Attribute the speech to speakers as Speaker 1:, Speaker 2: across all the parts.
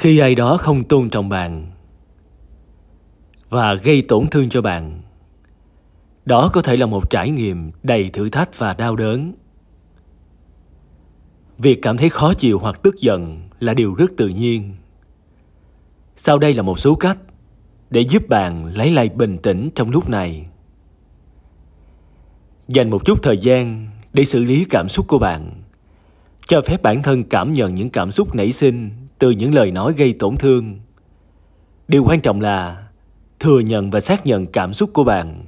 Speaker 1: khi ai đó không tôn trọng bạn và gây tổn thương cho bạn đó có thể là một trải nghiệm đầy thử thách và đau đớn việc cảm thấy khó chịu hoặc tức giận là điều rất tự nhiên sau đây là một số cách để giúp bạn lấy lại bình tĩnh trong lúc này dành một chút thời gian để xử lý cảm xúc của bạn cho phép bản thân cảm nhận những cảm xúc nảy sinh từ những lời nói gây tổn thương. Điều quan trọng là thừa nhận và xác nhận cảm xúc của bạn.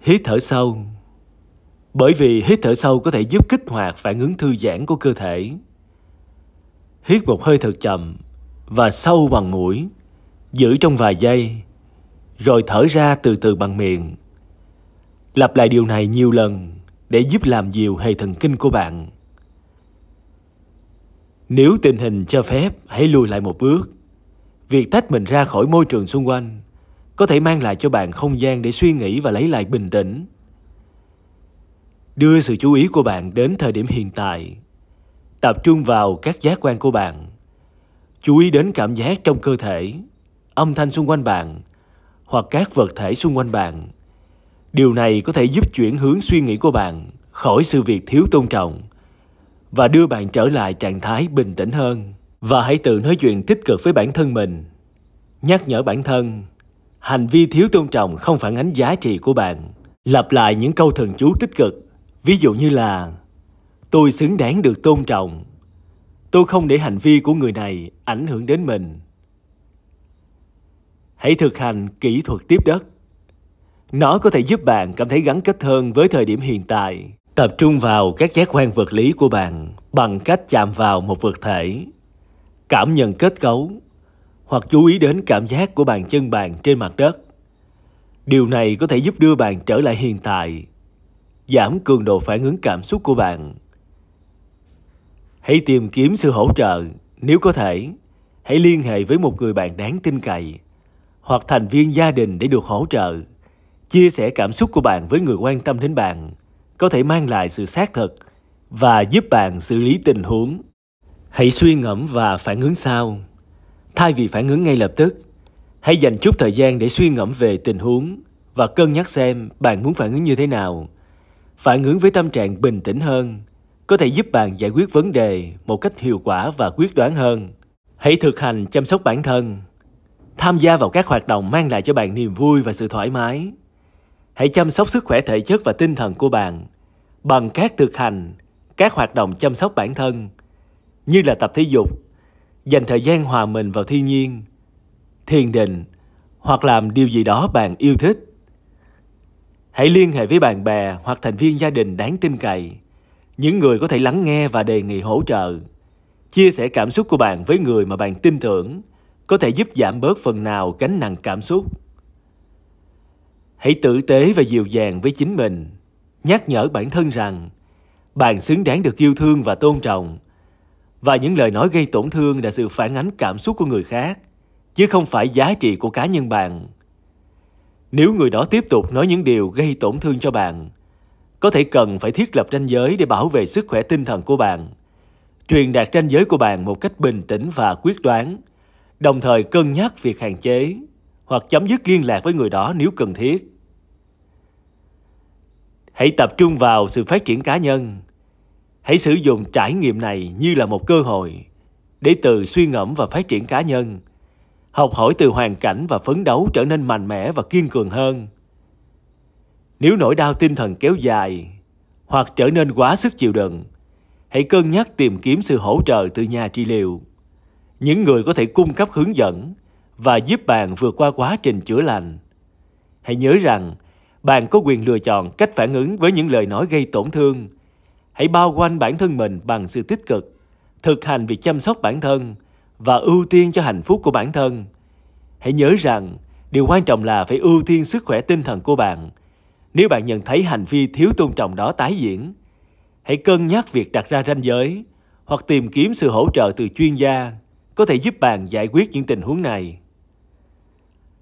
Speaker 1: Hít thở sâu Bởi vì hít thở sâu có thể giúp kích hoạt phản ứng thư giãn của cơ thể. Hít một hơi thật chậm và sâu bằng mũi, giữ trong vài giây, rồi thở ra từ từ bằng miệng. Lặp lại điều này nhiều lần để giúp làm dịu hệ thần kinh của bạn. Nếu tình hình cho phép, hãy lùi lại một bước. Việc tách mình ra khỏi môi trường xung quanh có thể mang lại cho bạn không gian để suy nghĩ và lấy lại bình tĩnh. Đưa sự chú ý của bạn đến thời điểm hiện tại. Tập trung vào các giác quan của bạn. Chú ý đến cảm giác trong cơ thể, âm thanh xung quanh bạn hoặc các vật thể xung quanh bạn. Điều này có thể giúp chuyển hướng suy nghĩ của bạn khỏi sự việc thiếu tôn trọng và đưa bạn trở lại trạng thái bình tĩnh hơn và hãy tự nói chuyện tích cực với bản thân mình nhắc nhở bản thân hành vi thiếu tôn trọng không phản ánh giá trị của bạn lặp lại những câu thần chú tích cực ví dụ như là tôi xứng đáng được tôn trọng tôi không để hành vi của người này ảnh hưởng đến mình hãy thực hành kỹ thuật tiếp đất nó có thể giúp bạn cảm thấy gắn kết hơn với thời điểm hiện tại Tập trung vào các giác quan vật lý của bạn bằng cách chạm vào một vật thể, cảm nhận kết cấu hoặc chú ý đến cảm giác của bàn chân bạn trên mặt đất. Điều này có thể giúp đưa bạn trở lại hiện tại, giảm cường độ phản ứng cảm xúc của bạn. Hãy tìm kiếm sự hỗ trợ, nếu có thể, hãy liên hệ với một người bạn đáng tin cậy hoặc thành viên gia đình để được hỗ trợ. Chia sẻ cảm xúc của bạn với người quan tâm đến bạn – có thể mang lại sự xác thực và giúp bạn xử lý tình huống. Hãy suy ngẫm và phản ứng sau. Thay vì phản ứng ngay lập tức, hãy dành chút thời gian để suy ngẫm về tình huống và cân nhắc xem bạn muốn phản ứng như thế nào. Phản ứng với tâm trạng bình tĩnh hơn có thể giúp bạn giải quyết vấn đề một cách hiệu quả và quyết đoán hơn. Hãy thực hành chăm sóc bản thân. Tham gia vào các hoạt động mang lại cho bạn niềm vui và sự thoải mái Hãy chăm sóc sức khỏe thể chất và tinh thần của bạn bằng các thực hành, các hoạt động chăm sóc bản thân như là tập thể dục, dành thời gian hòa mình vào thiên nhiên, thiền định hoặc làm điều gì đó bạn yêu thích. Hãy liên hệ với bạn bè hoặc thành viên gia đình đáng tin cậy, những người có thể lắng nghe và đề nghị hỗ trợ. Chia sẻ cảm xúc của bạn với người mà bạn tin tưởng có thể giúp giảm bớt phần nào gánh nặng cảm xúc hãy tử tế và dịu dàng với chính mình nhắc nhở bản thân rằng bạn xứng đáng được yêu thương và tôn trọng và những lời nói gây tổn thương là sự phản ánh cảm xúc của người khác chứ không phải giá trị của cá nhân bạn nếu người đó tiếp tục nói những điều gây tổn thương cho bạn có thể cần phải thiết lập ranh giới để bảo vệ sức khỏe tinh thần của bạn truyền đạt ranh giới của bạn một cách bình tĩnh và quyết đoán đồng thời cân nhắc việc hạn chế hoặc chấm dứt liên lạc với người đó nếu cần thiết. Hãy tập trung vào sự phát triển cá nhân. Hãy sử dụng trải nghiệm này như là một cơ hội để từ suy ngẫm và phát triển cá nhân, học hỏi từ hoàn cảnh và phấn đấu trở nên mạnh mẽ và kiên cường hơn. Nếu nỗi đau tinh thần kéo dài hoặc trở nên quá sức chịu đựng, hãy cân nhắc tìm kiếm sự hỗ trợ từ nhà trị liệu. Những người có thể cung cấp hướng dẫn và giúp bạn vượt qua quá trình chữa lành. Hãy nhớ rằng, bạn có quyền lựa chọn cách phản ứng với những lời nói gây tổn thương. Hãy bao quanh bản thân mình bằng sự tích cực, thực hành việc chăm sóc bản thân và ưu tiên cho hạnh phúc của bản thân. Hãy nhớ rằng, điều quan trọng là phải ưu tiên sức khỏe tinh thần của bạn. Nếu bạn nhận thấy hành vi thiếu tôn trọng đó tái diễn, hãy cân nhắc việc đặt ra ranh giới hoặc tìm kiếm sự hỗ trợ từ chuyên gia có thể giúp bạn giải quyết những tình huống này